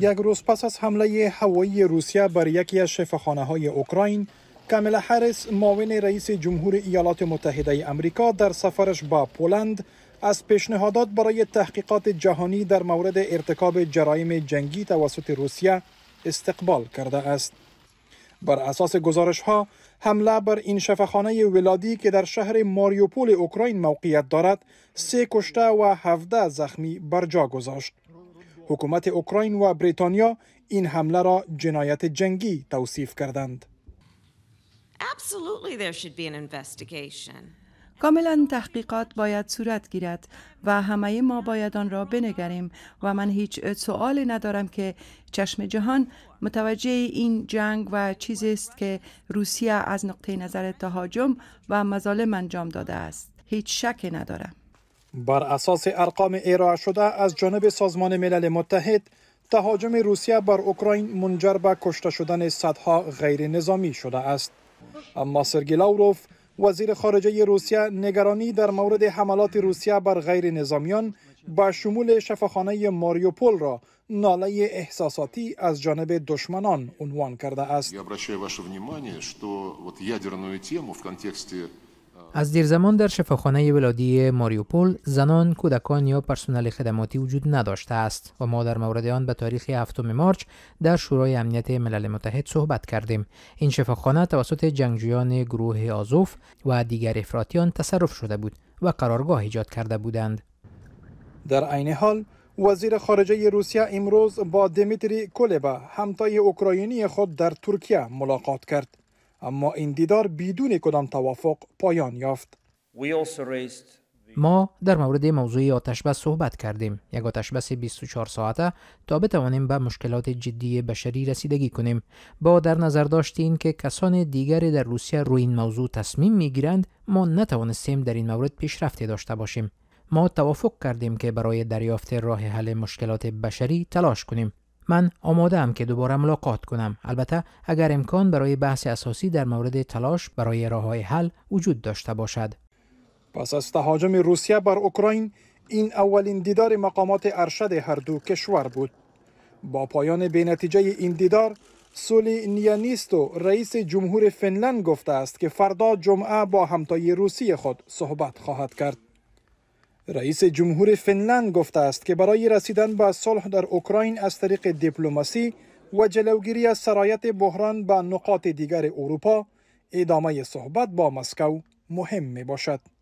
یک روز پس از حمله هوایی روسیه بر یکی از شفاخانه های اوکراین کامل حرس معاون رئیس جمهور ایالات متحده امریکا در سفرش با پولند از پیشنهادات برای تحقیقات جهانی در مورد ارتکاب جرایم جنگی توسط روسیه استقبال کرده است. بر اساس گزارش ها حمله بر این شفاخانه ولادی که در شهر ماریوپول اوکراین موقعیت دارد سه کشته و هفته زخمی بر جا گذاشت حکومت اوکراین و بریتانیا این حمله را جنایت جنگی توصیف کردند. کاملا تحقیقات باید صورت گیرد و همه ما باید آن را بنگریم و من هیچ سؤالی ندارم که چشم جهان متوجه این جنگ و چیزی است که روسیه از نقطه نظر تهاجم و مظالم انجام داده است هیچ شک ندارم بر اساس ارقام ارائه شده از جانب سازمان ملل متحد تهاجم روسیه بر اوکراین منجر به کشته شدن صدها غیر نظامی شده است اما سرگی لاوروف وزیر خارجه روسیه نگرانی در مورد حملات روسیه بر غیر نظامیان با شمول شفاخانه ماریوپول را ناله احساساتی از جانب دشمنان عنوان کرده است. از دیر زمان در شفاخانه ولادی ماریوپول زنان، کودکان یا پرسنل خدماتی وجود نداشته است و ما در مورد آن به تاریخ 7 مارچ در شورای امنیت ملل متحد صحبت کردیم. این شفاخانه توسط جنگجویان گروه آزوف و دیگر افراطیان تصرف شده بود و قرارگاه ایجاد کرده بودند. در عین حال وزیر خارجه روسیه امروز با دمیتری کولبا همتای اوکراینی خود در ترکیه ملاقات کرد. اما این دیدار بدون کدام توافق پایان یافت ما در مورد موضوع آتشبس صحبت کردیم یک آتشبس 24 ساعته تا بتوانیم به مشکلات جدی بشری رسیدگی کنیم با در نظر داشتیم که کسان دیگر در روسیه روی این موضوع تصمیم میگیرند ما نتوانستیم در این مورد پیشرفتی داشته باشیم ما توافق کردیم که برای دریافت راه حل مشکلات بشری تلاش کنیم من آماده ام که دوباره ملاقات کنم البته اگر امکان برای بحث اساسی در مورد تلاش برای راه های حل وجود داشته باشد پس از تهاجم روسیه بر اوکراین این اولین دیدار مقامات ارشد هر دو کشور بود با پایان بینتیجه این دیدار سولی نیانیستو رئیس جمهور فنلند گفته است که فردا جمعه با همتای روسی خود صحبت خواهد کرد رئیس جمهور فنلند گفته است که برای رسیدن به صلح در اوکراین از طریق دیپلماسی و جلوگیری از سرایت بحران به نقاط دیگر اروپا ادامه صحبت با مسکو مهم می باشد.